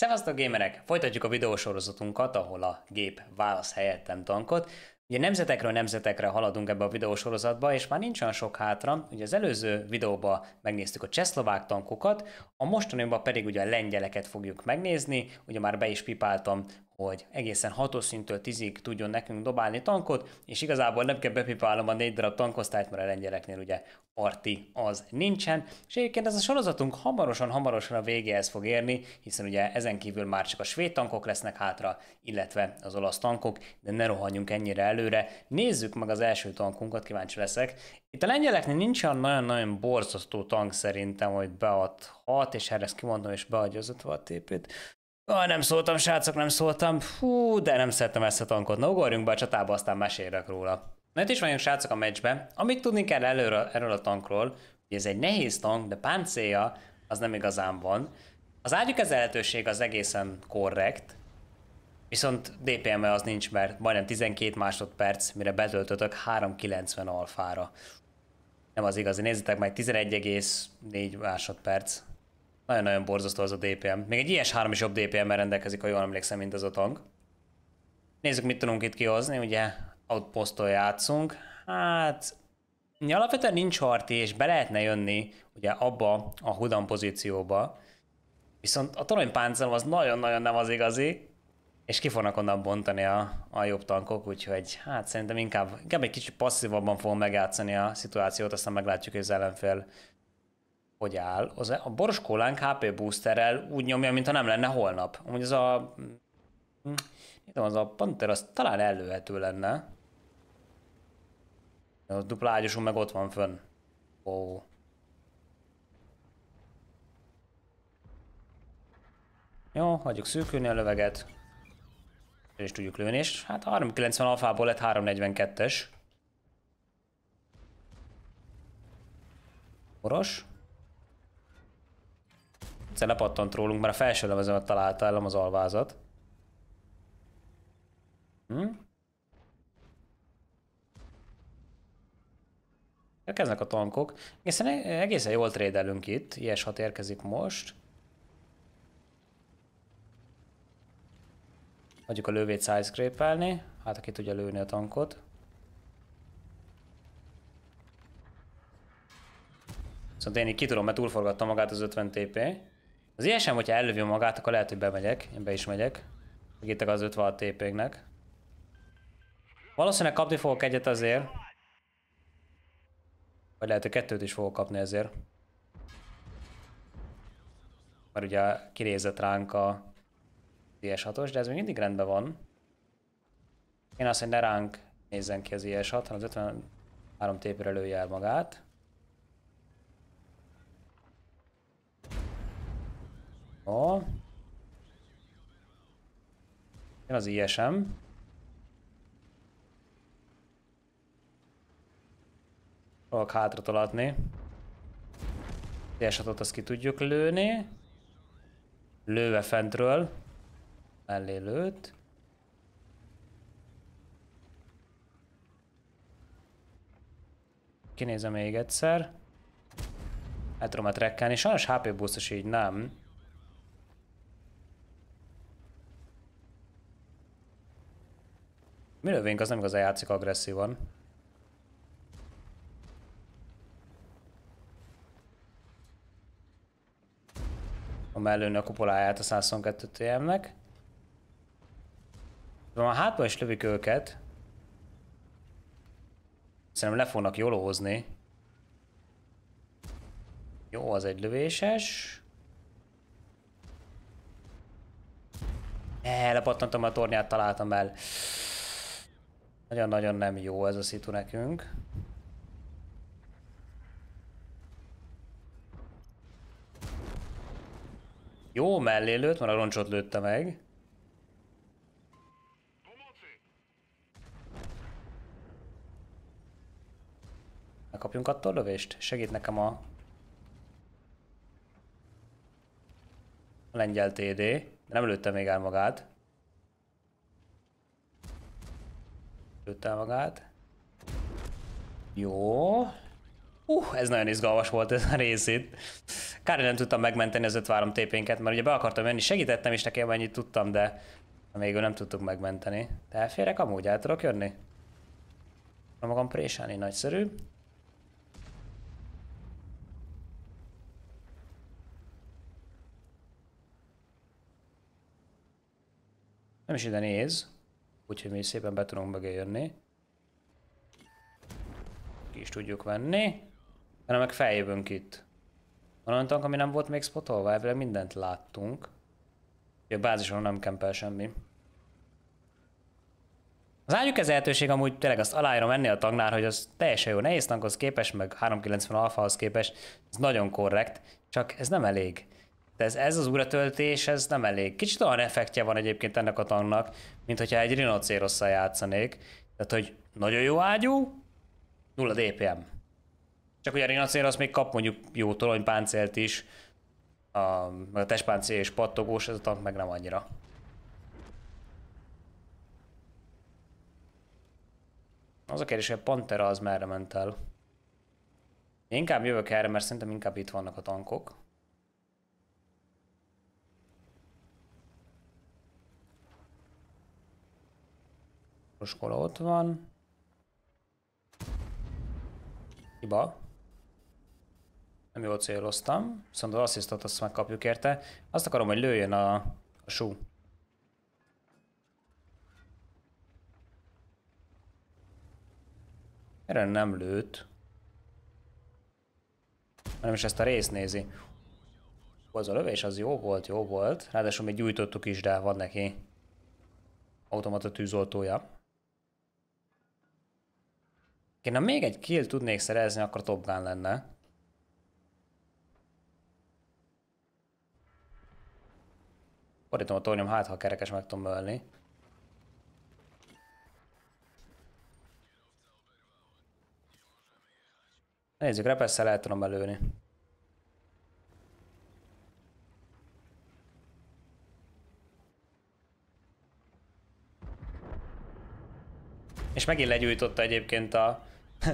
Szevasztok gamerek! Folytatjuk a videósorozatunkat, ahol a gép válasz helyettem tankot. Ugye nemzetekről nemzetekre haladunk ebbe a videósorozatba, és már nincs olyan sok hátra. Ugye az előző videóban megnéztük a csehszlovák tankokat, a mostanában pedig ugye a lengyeleket fogjuk megnézni, ugye már be is pipáltam, hogy egészen 6 szintől 10-ig tudjon nekünk dobálni tankot, és igazából nem kell bepipálnom a négy darab tankosztályt, mert a lengyeleknél ugye parti az nincsen, és egyébként ez a sorozatunk hamarosan-hamarosan a végéhez fog érni, hiszen ugye ezen kívül már csak a svéd tankok lesznek hátra, illetve az olasz tankok, de ne rohanjunk ennyire előre, nézzük meg az első tankunkat, kíváncsi leszek. Itt a lengyeleknél nincs olyan nagyon-nagyon borzasztó tank szerintem, hogy beadhat, és erre ezt kimondom, és beadja az a tépét. Ah, nem szóltam, srácok, nem szóltam. Hú, de nem szerettem Na, Ugorjunk be a csatába, aztán mesélek róla. Na itt is vagyunk srácok a meccsbe. Amit tudni kell előről, erről a tankról, hogy ez egy nehéz tank, de páncéja az nem igazán van. Az ágyukezelhetőség az egészen korrekt, viszont dpm -e az nincs, mert majdnem 12 másodperc, mire betöltötök 390 alfára. Nem az igazi, nézzétek meg, 11,4 másodperc. Nagyon-nagyon borzasztó az a DPM. Még egy ilyes 3 is jobb DPM-mel rendelkezik, ha jól emlékszem, mint az a tank. Nézzük, mit tudunk itt kihozni, ugye outposttól játszunk. Hát, alapvetően nincs harti, és be lehetne jönni ugye abba a hudan pozícióba. Viszont a toronypáncem az nagyon-nagyon nem az igazi, és ki fognak onnan bontani a, a jobb tankok, úgyhogy hát szerintem inkább, inkább egy kicsit passzívabban fogom megjátszani a szituációt, aztán meglátjuk, hogy az ellenfél hogy áll. Az, a boros kólánk HP boosterrel úgy nyomja, mintha nem lenne holnap. Amúgy az a... Hm, tudom, az a Panther az talán előhető lenne. A dupla ágyosunk meg ott van fönn. Ó. Oh. Jó, hagyjuk szűkülni a löveget. És is tudjuk lőni, és hát 390 alfából lett 342-es. Boros egyszer lepattant rólunk, mert a felső levezemet találta el az alvázat. Hm? Érkeznek a tankok. Egészen, egészen jól trédelünk itt. Ilyes hat érkezik most. Hagyjuk a lövét sidescrape Hát aki tudja lőni a tankot. Szóval én így ki tudom, mert túlforgattam magát az 50 TP. Az ilyesem, hogyha ellövi magát, akkor lehet, hogy bemegyek. Én be is megyek. Segítek az 56 TP-nek. Valószínűleg kapni fogok egyet azért. Vagy lehet, hogy kettőt is fogok kapni ezért. Mert ugye kinézett ránk a IS-6-os, de ez még mindig rendben van. Én azt, mondom, hogy ne ránk nézzen ki az IS-6, hanem az 53 tépre lője el magát. Jó. Jön az ISM. Fogok hátra tolatni. Térsatot azt ki tudjuk lőni. Lőve fentről. Mellé lőtt. Kinézem még egyszer. El tudom rekkelni. Sajnos HP buszos így nem. Mi lövénk az nem igazán játszik agresszívan. A mellőni a kupoláját a 122 TM-nek. De már hátba is lövik őket. Szerintem le fognak hozni. Jó, az egy lövéses. Eee, eh, a tornyát, találtam el. Nagyon-nagyon nem jó ez a szitu nekünk. Jó mellé lőtt, mert a roncsot lőtte meg. Megkapjunk attól lövést? Segít nekem a... a lengyel TD. Nem lőtte még el magát. Lőtte magát. Jó. Uh, ez nagyon izgalmas volt ez a rész itt. Kár, nem tudtam megmenteni az 53 tépénket, mert ugye be akartam menni, segítettem is nekem, amennyit tudtam, de még nem tudtuk megmenteni. Te elférek amúgy, el tudok jönni? Magam présálni, nagyszerű. Nem is ide néz. Úgyhogy mi szépen be tudunk mögé jönni. Ki is tudjuk venni. Hanem meg feljövünk itt. tank, ami nem volt még spotolva, elvileg mindent láttunk. Ugye a bázison nem kempel semmi. Az ágyuk ez lehetőség amúgy tényleg azt aláírom ennél a tagnál, hogy az teljesen jó nehéz tankhoz képest, meg 390 alfahoz képest, ez nagyon korrekt, csak ez nem elég de ez, ez az újratöltés, ez nem elég. Kicsit olyan effektje van egyébként ennek a tangnak, mint hogyha egy rinocérosszal játszanék. Tehát, hogy nagyon jó ágyú, nulla DPM. Csak ugye a rinocérosz még kap mondjuk jó toronypáncélt is, a, a testpáncél és pattogós, ez a tank meg nem annyira. Az a kérdés, hogy a Pantera az merre ment el. Én inkább jövök erre, mert szerintem inkább itt vannak a tankok. Iskola ott van. Hiba. Nem jól céloztam, viszont az asszisztot azt megkapjuk érte. Azt akarom, hogy lőjön a, a sú. Erre nem lőtt. Nem is ezt a részt nézi. Az a lövés az jó volt, jó volt. Ráadásul még gyújtottuk is, de van neki automata tűzoltója. Én ha még egy kill tudnék szerezni, akkor Top Gun lenne. Fordítom a tornyom, hát ha kerekes meg tudom ölni. Nézzük, repesszel el tudom belőni. és megint legyújtotta egyébként a...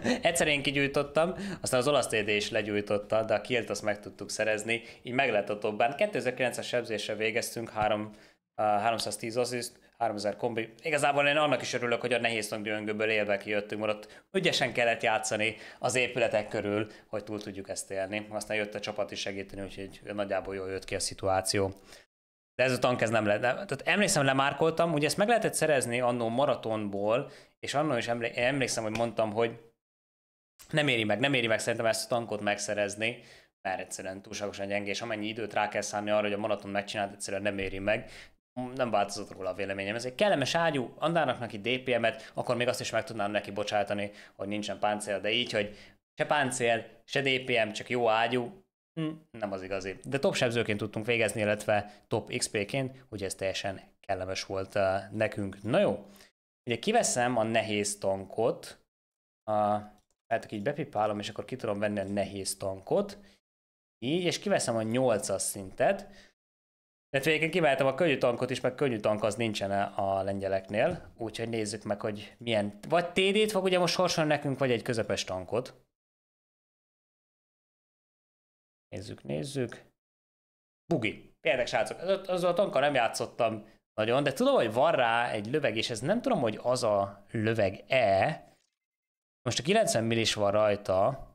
Egyszer én kigyújtottam, aztán az olasz TD is legyújtotta, de a kilt azt meg tudtuk szerezni, így meg lett a top 2009-es sebzésre végeztünk, 3, 310 assist, 3000 kombi. Igazából én annak is örülök, hogy a nehéz döngőből élve kijöttünk, mert ott ügyesen kellett játszani az épületek körül, hogy túl tudjuk ezt élni. Aztán jött a csapat is segíteni, úgyhogy nagyjából jól jött ki a szituáció. De ez a tank ez nem lehet. Tehát emlékszem, lemárkoltam, ugye ezt meg lehetett szerezni annó maratonból, és annó is emlékszem, hogy mondtam, hogy nem éri meg, nem éri meg szerintem ezt a tankot megszerezni, mert egyszerűen túlságosan gyenge, és amennyi időt rá kell szállni arra, hogy a maraton megcsinált, egyszerűen nem éri meg. Nem változott róla a véleményem. Ez egy kellemes ágyú, Andának neki DPM-et, akkor még azt is meg tudnám neki bocsátani, hogy nincsen páncél, de így, hogy se páncél, se DPM, csak jó ágyú, Hm, nem az igazi. De top sebzőként tudtunk végezni, illetve top XP-ként, hogy ez teljesen kellemes volt uh, nekünk. Na jó, ugye kiveszem a nehéz tankot, a, hát így bepipálom, és akkor ki tudom venni a nehéz tankot, így, és kiveszem a 8-as szintet, illetve végén kiváltam a könnyű tankot is, meg könnyű tank az nincsen a lengyeleknél, úgyhogy nézzük meg, hogy milyen, vagy TD-t fog ugye most sorsan nekünk, vagy egy közepes tankot. Nézzük, nézzük. Bugi. Például srácok, az, az a tanka nem játszottam nagyon, de tudom, hogy van rá egy löveg, és ez nem tudom, hogy az a löveg-e. Most a 90 millis van rajta,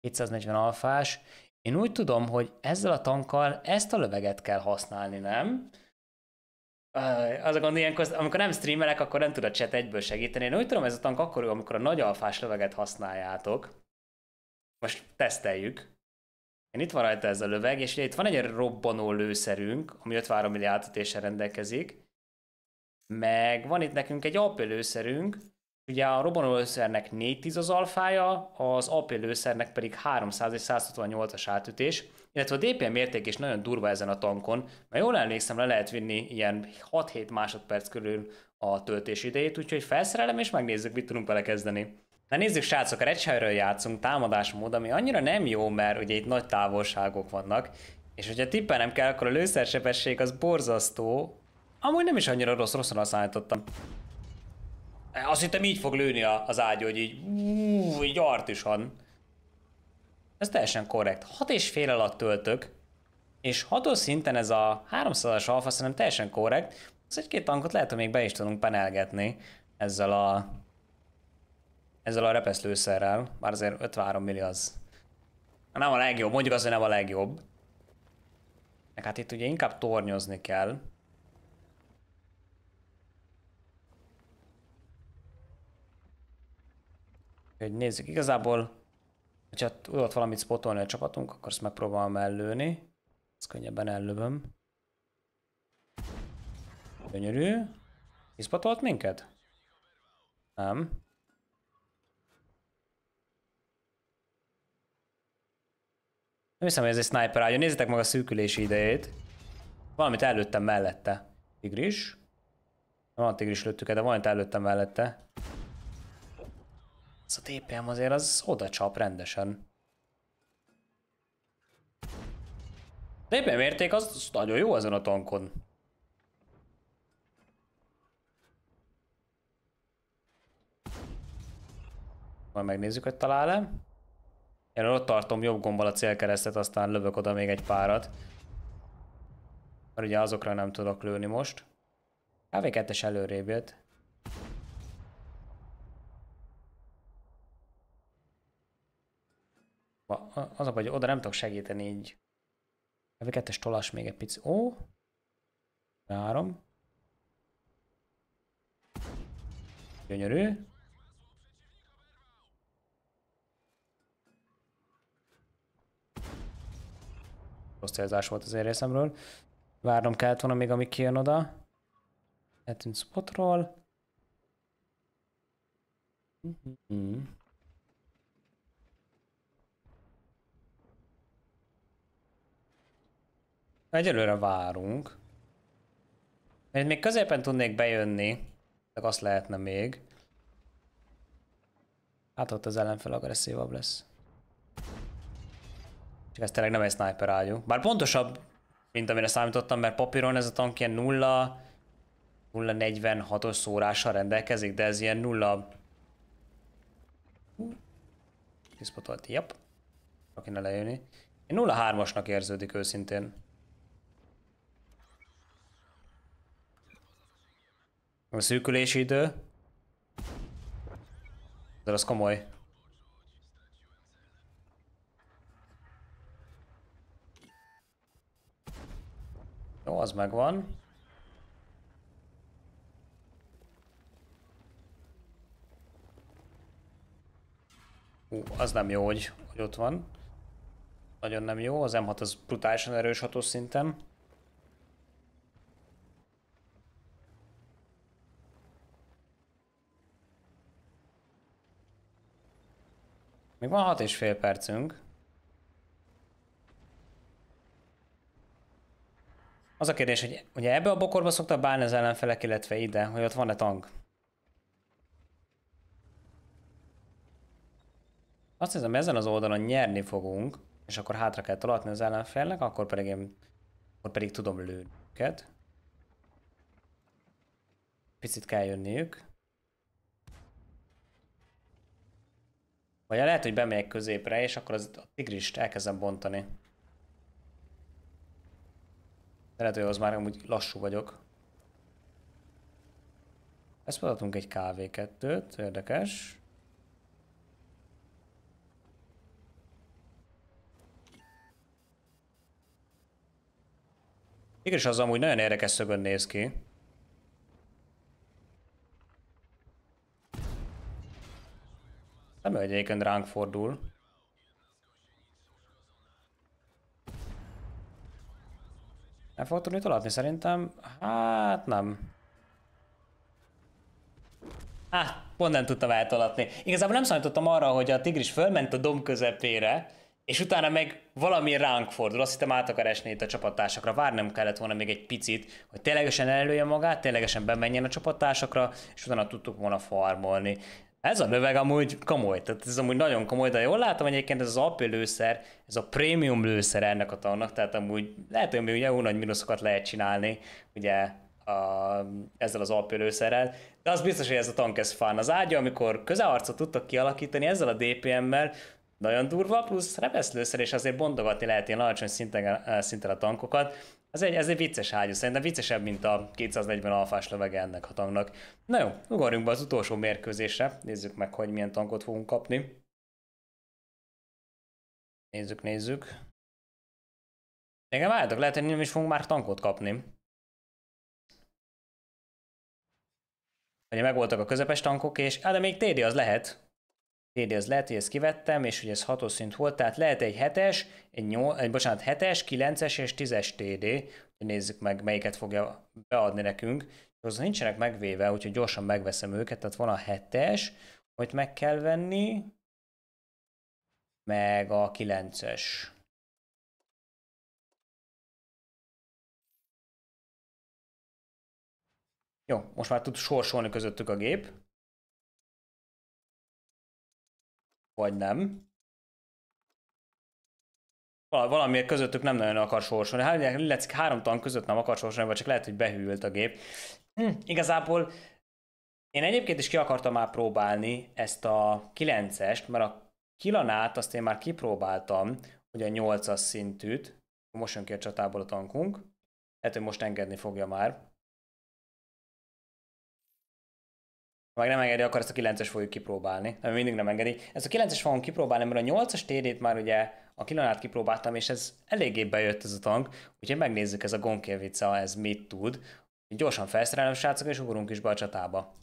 240 alfás. Én úgy tudom, hogy ezzel a tankkal ezt a löveget kell használni, nem? Az a gond, ilyenkor, amikor nem streamelek, akkor nem tud a chat egyből segíteni. Én úgy tudom, ez a tank akkor jó, amikor a nagy alfás löveget használjátok. Most teszteljük. Igen, itt van rajta ez a löveg, és ugye itt van egy robbanó lőszerünk, ami 53 milli átütéssel rendelkezik, meg van itt nekünk egy AP lőszerünk, ugye a robbanó lőszernek 410 az alfája, az AP lőszernek pedig 300 és 168-as átütés, illetve a DPM érték is nagyon durva ezen a tankon, mert jól emlékszem, le lehet vinni ilyen 6-7 másodperc körül a töltés idejét, úgyhogy felszerelem és megnézzük, mit tudunk vele kezdeni. Na nézzük srácok, a redshire játszunk, támadásmód, ami annyira nem jó, mert ugye itt nagy távolságok vannak, és hogyha nem kell, akkor a lőszersebesség az borzasztó. Amúgy nem is annyira rossz, rosszul számítottam. E, azt hittem így fog lőni az ágy, hogy így, ú, így van. Ez teljesen korrekt. 6 és fél alatt töltök, és hatos szinten ez a 300-as alfa szerintem teljesen korrekt. Az egy-két tankot lehet, hogy még be is tudunk penelgetni ezzel a ezzel a repeszlőszerrel, bár azért 53 milli az nem a legjobb, mondjuk az, hogy nem a legjobb. Meg hát itt ugye inkább tornyozni kell. Úgyhogy nézzük, igazából, hogyha tudott valamit spotolni a csapatunk, akkor ezt megpróbálom ellőni. Ezt könnyebben ellövöm. Gyönyörű. Kiszpotolt minket? Nem. Nem hiszem, hogy ez egy sniper ágya. Nézzétek meg a szűkülési idejét. Valamit előttem mellette. Tigris. Nem a tigris lőttük de valamit előttem mellette. Ez a TPM azért az oda csap rendesen. A TPM érték az, az nagyon jó azon a tankon. Majd megnézzük, hogy talál-e. Erről ott tartom jobb gombbal a célkeresztet, aztán lövök oda még egy párat. Mert ugye azokra nem tudok lőni most. Hát KV2-es előrébb jött. Az a hogy oda nem tudok segíteni így. Hát KV2-es tolas még egy pici. Ó! Három. Gyönyörű. Rossz célzás volt az én részemről. Várnom kellett volna még, amíg kijön oda. Eltűnt spotról. Mm-hmm. Egyelőre várunk. Én még középen tudnék bejönni, csak azt lehetne még. Hát ott az ellenfel agresszívabb lesz. Csak ez tényleg nem egy sniper ágyú. Bár pontosabb, mint amire számítottam, mert papíron ez a tank ilyen 0 0.46-os szórással rendelkezik, de ez ilyen 0 Kiszpotolt, jap. Csak kéne lejönni. 0.3-asnak érződik őszintén. A szűkülési idő. De az komoly. Jó, az megvan. Hú, az nem jó, hogy, hogy ott van. Nagyon nem jó, az M6 az brutálisan erős hatós szinten. Még van hat és fél percünk. Az a kérdés, hogy ugye ebbe a bokorba szokta bánni az ellenfelek, illetve ide, hogy ott van-e tank? Azt hiszem, ezen az oldalon nyerni fogunk, és akkor hátra kell talatni az ellenfélnek, akkor pedig én akkor pedig tudom lőni őket. Picit kell jönniük. Vagy lehet, hogy bemegyek középre, és akkor az a tigrist elkezdem bontani. De Lehet, hogy az már amúgy lassú vagyok. Ezt feladtunk egy KV2-t, érdekes. Mégis az amúgy nagyon érdekes szögön néz ki. Nem, hogy egyébként ránk fordul. Nem fog tudni tolatni szerintem? Hát nem. Hát, pont nem tudtam eltolatni. Igazából nem számítottam arra, hogy a tigris fölment a dom közepére, és utána meg valami ránk fordul, azt hittem át akar esni itt a csapattársakra, várnom kellett volna még egy picit, hogy ténylegesen előjön magát, ténylegesen bemenjen a csapattársakra, és utána tudtuk volna farmolni. Ez a löveg amúgy komoly, tehát ez amúgy nagyon komoly, de jól látom egyébként ez az AP lőszer, ez a prémium lőszer ennek a tannak, tehát amúgy lehet, hogy ugye jó nagy minuszokat lehet csinálni, ugye a, ezzel az AP lőszerrel, de az biztos, hogy ez a tank ez fán. Az ágya, amikor közelharcot tudtak kialakítani ezzel a DPM-mel, nagyon durva, plusz rebeszlőszer, és azért bondogatni lehet ilyen alacsony szinten, eh, szinten a tankokat, ez egy, ez egy vicces hágyú, szerintem viccesebb, mint a 240 alfás lövege ennek a tanknak. Na jó, ugorjunk be az utolsó mérkőzésre, nézzük meg, hogy milyen tankot fogunk kapni. Nézzük, nézzük. Igen, várjátok, lehet, hogy nem is fogunk már tankot kapni. Ugye megvoltak a közepes tankok, és á, de még TD az lehet. TD az lehet, hogy ezt kivettem, és hogy ez hatos szint volt, tehát lehet egy hetes, egy nyol, egy, bocsánat, hetes, kilences és tízes es TD, nézzük meg, melyiket fogja beadni nekünk. Azon nincsenek megvéve, úgyhogy gyorsan megveszem őket, tehát van a hetes, hogy meg kell venni, meg a kilences. Jó, most már tud sorsolni közöttük a gép. Vagy nem. valamiért közöttük nem nagyon akar sorsolni. Hát, három tan között nem akar sorsolni, vagy csak lehet, hogy behűlt a gép. Hm, igazából én egyébként is ki akartam már próbálni ezt a 9-est, mert a kilanát azt én már kipróbáltam, hogy a 8-as szintűt, most jön ki a csatából a tankunk, lehet, hogy most engedni fogja már. Ha meg nem engedi, akkor ezt a 9-es fogjuk kipróbálni. Nem, mindig nem engedi. Ezt a 9-es fogom kipróbálni, mert a 8-as td már ugye a kilonát kipróbáltam, és ez eléggé bejött ez a tank, úgyhogy megnézzük ez a Gonkievica, ez mit tud. Gyorsan felszerelem srácok, és ugorunk is be a csatába.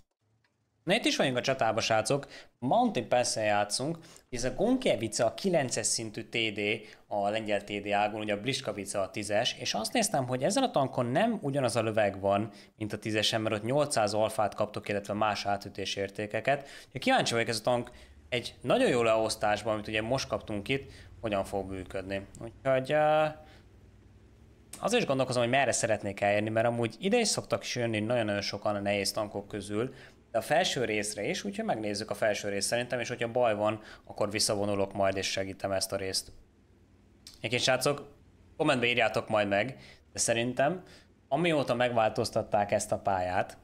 Na itt is vagyunk a csatába, srácok. Mountain pass játszunk. Ez a Gonkievica a 9-es szintű TD, a lengyel TD ágon, ugye a Bliskavica a 10-es, és azt néztem, hogy ezen a tankon nem ugyanaz a löveg van, mint a 10-esen, mert ott 800 alfát kaptok, illetve más átütés értékeket. Kíváncsi vagyok, ez a tank egy nagyon jó leosztásban, amit ugye most kaptunk itt, hogyan fog működni. Úgyhogy azért is gondolkozom, hogy merre szeretnék elérni, mert amúgy ide is szoktak is jönni nagyon-nagyon sokan a nehéz tankok közül, de a felső részre is, úgyhogy megnézzük a felső részt szerintem, és hogyha baj van, akkor visszavonulok majd, és segítem ezt a részt. Egyébként srácok, kommentbe írjátok majd meg, de szerintem amióta megváltoztatták ezt a pályát,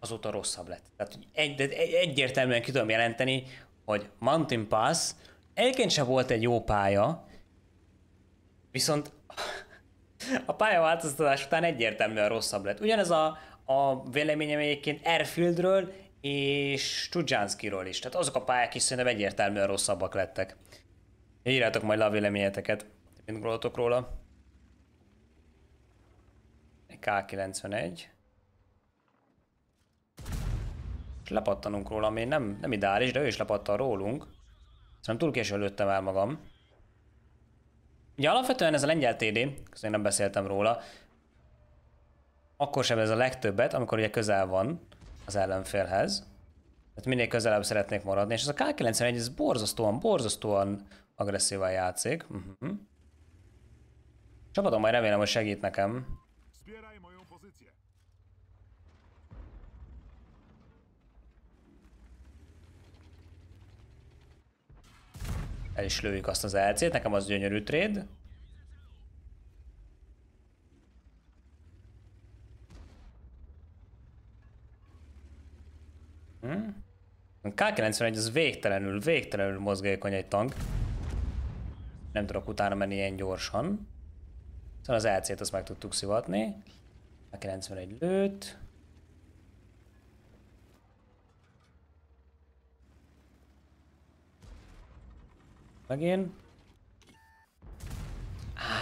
azóta rosszabb lett. Tehát egy, egy, egyértelműen ki tudom jelenteni, hogy Mountain Pass egyébként sem volt egy jó pálya, viszont a pályaváltoztatás után egyértelműen rosszabb lett. Ugyanez a, a véleményem egyébként Airfieldről és Tudjánszkiról is. Tehát azok a pályák is szerintem egyértelműen rosszabbak lettek. Írjátok majd le a véleményeteket, mint gondoltok róla. K91. És lepattanunk róla, ami nem, nem ideális, de ő is lepattan rólunk. Szerintem túl későn lőttem el magam. Ugye alapvetően ez a lengyel TD, közben nem beszéltem róla, akkor sem ez a legtöbbet, amikor ugye közel van az ellenfélhez. Tehát minél közelebb szeretnék maradni, és ez a K91 ez borzasztóan, borzasztóan agresszívan játszik. Uh-huh. Csapatom majd remélem, hogy segít nekem. El is lőjük azt az LC-t, nekem az gyönyörű trade. Hm? K91 az végtelenül, végtelenül mozgékony egy tank. Nem tudok utána menni ilyen gyorsan. Szóval az LC-t azt meg tudtuk szivatni. A 91 lőtt. Megint.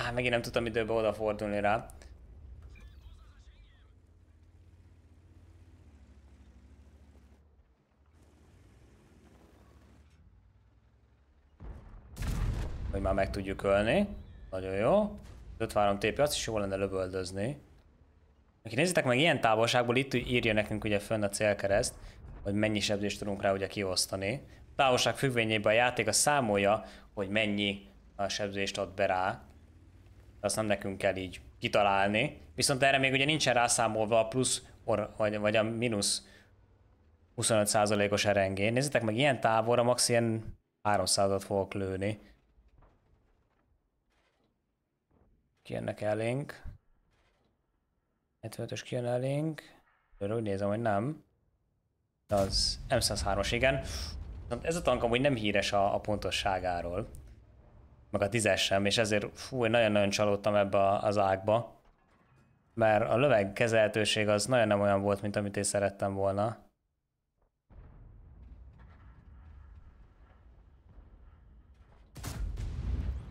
ah, megint nem tudtam időben odafordulni rá. hogy már meg tudjuk ölni. Nagyon jó. 53 TP, azt is jó lenne lövöldözni. Aki nézzétek meg ilyen távolságból, itt írja nekünk ugye fönn a célkereszt, hogy mennyi sebzést tudunk rá ugye kiosztani. A távolság függvényében a játék a számolja, hogy mennyi a sebzést ad be rá. Azt nem nekünk kell így kitalálni. Viszont erre még ugye nincsen rászámolva a plusz, or, vagy, vagy a mínusz 25%-os erengé. Nézzétek meg, ilyen távolra max. ilyen 300-at fogok lőni. kijönnek elénk. 75-ös kijön elénk. Örül, úgy nézem, hogy nem. De az M103-as, igen. Hát ez a tank amúgy nem híres a, a pontosságáról. Meg a tízes sem, és ezért fú, én nagyon-nagyon csalódtam ebbe az ágba. Mert a löveg kezelhetőség az nagyon nem olyan volt, mint amit én szerettem volna.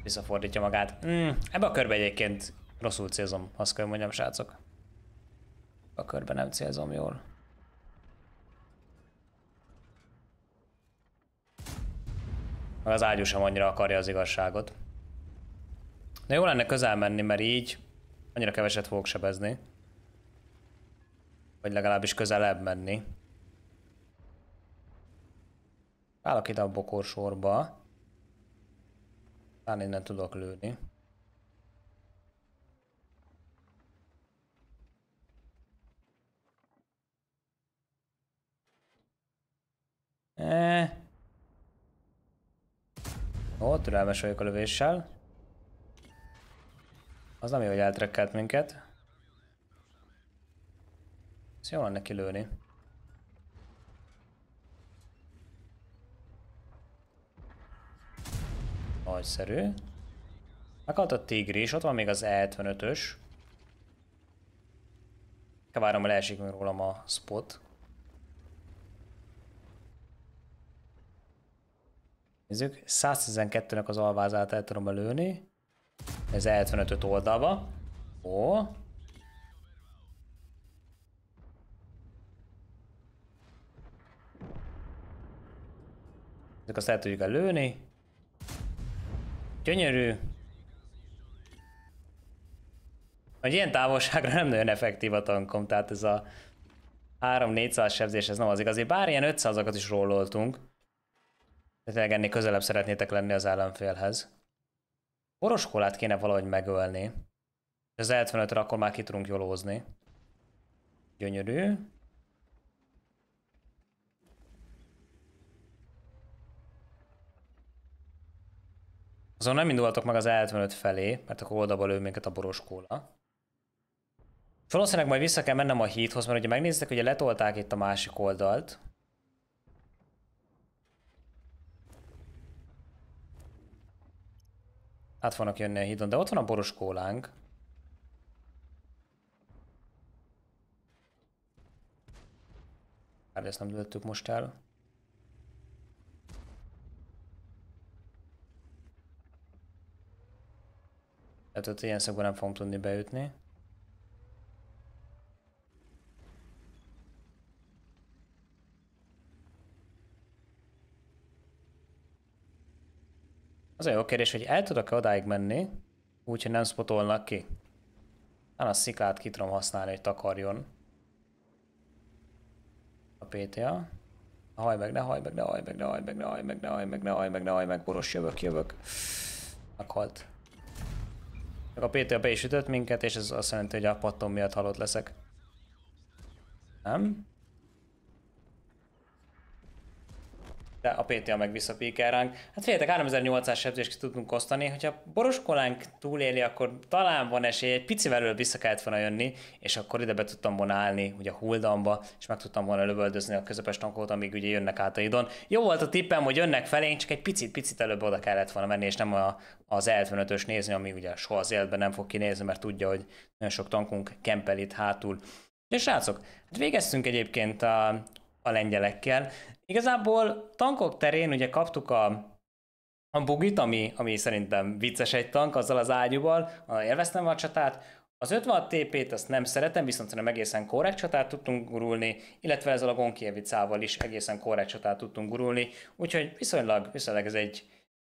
visszafordítja magát. Mm, ebbe a körbe egyébként rosszul célzom, azt kell mondjam, srácok. A körben nem célzom jól. Meg az ágyú sem annyira akarja az igazságot. De jó lenne közel menni, mert így annyira keveset fogok sebezni. Vagy legalábbis közelebb menni. Állok ide a bokorsorba. Talán innen tudok lőni. Eh. Ó, türelmes vagyok a lövéssel. Az nem jó, hogy eltrekkelt minket. Ezt jó neki lőni. Nagyszerű. Meghalt a tigris, ott van még az E75-ös. Várom, hogy leesik még rólam a spot. Nézzük, 112-nek az alvázát el tudom lőni. Ez E75-öt oldalba. Ó. Ezek azt el tudjuk lőni. Gyönyörű. Hogy ilyen távolságra nem nagyon effektív a tankom, tehát ez a 3-400 sebzés, ez nem az igazi. Bár ilyen 500-akat is rolloltunk. De tényleg ennél közelebb szeretnétek lenni az ellenfélhez. Oroskolát kéne valahogy megölni. Az 75-re akkor már ki tudunk jolózni. Gyönyörű. Azon nem indultok meg az E75 felé, mert akkor oldalba lő minket a boros kóla. Valószínűleg majd vissza kell mennem a híthoz, mert ugye megnéztek, hogy letolták itt a másik oldalt. Hát fognak jönni a hídon, de ott van a boros kólánk. Hát ezt nem lőttük most el. Tehát ott ilyen szakban nem fogom tudni beütni. Az a jó kérdés, hogy el tudok-e odáig menni, úgyhogy nem spotolnak ki. Talán a sziklát ki tudom használni, hogy takarjon. A PTA. Haj meg, ne haj meg, ne haj meg, ne haj meg, ne haj meg, ne haj meg, ne haj meg, ne haj meg, boros jövök, jövök. Meghalt. Csak a Péter be is ütött minket, és ez azt jelenti, hogy a patton miatt halott leszek. Nem? de a PTA meg visszapíkel ránk. Hát figyeljetek, 3800 sebzést ki tudunk osztani, hogyha boroskolánk túléli, akkor talán van esély, egy picivel előbb vissza kellett volna jönni, és akkor ide be tudtam volna állni, ugye a huldamba, és meg tudtam volna lövöldözni a közepes tankot, amíg ugye jönnek át a idon. Jó volt a tippem, hogy jönnek felénk, csak egy picit-picit előbb oda kellett volna menni, és nem a, az E75-ös nézni, ami ugye soha az életben nem fog kinézni, mert tudja, hogy nagyon sok tankunk kempel itt hátul. És srácok, hát végeztünk egyébként a a lengyelekkel. Igazából tankok terén ugye kaptuk a a bugit, ami, ami szerintem vicces egy tank, azzal az ágyúval, élveztem a csatát, az 56 TP-t azt nem szeretem, viszont szerintem egészen korrekt csatát tudtunk gurulni, illetve ezzel a Gonkievicával is egészen korrekt csatát tudtunk gurulni, úgyhogy viszonylag, viszonylag ez egy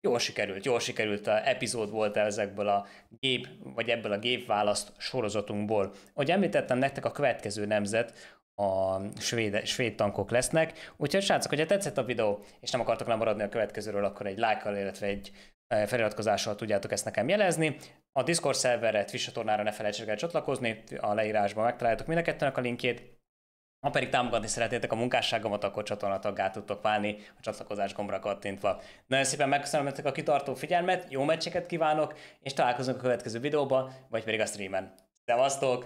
jól sikerült, jól sikerült a epizód volt ezekből a gép, vagy ebből a gépválaszt sorozatunkból. Ahogy említettem nektek, a következő nemzet, a svéd, svéd tankok lesznek. Úgyhogy srácok, hogyha tetszett a videó, és nem akartok lemaradni a következőről, akkor egy lájkkal, illetve egy e, feliratkozással tudjátok ezt nekem jelezni. A Discord szerverre, Twitch csatornára ne felejtsetek el csatlakozni, a leírásban megtaláljátok mind a kettőnek a linkjét. Ha pedig támogatni szeretnétek a munkásságomat, akkor csatornataggá tudtok válni a csatlakozás gombra kattintva. Nagyon szépen megköszönöm nektek a kitartó figyelmet, jó meccseket kívánok, és találkozunk a következő videóban, vagy pedig a streamen. Szevasztok!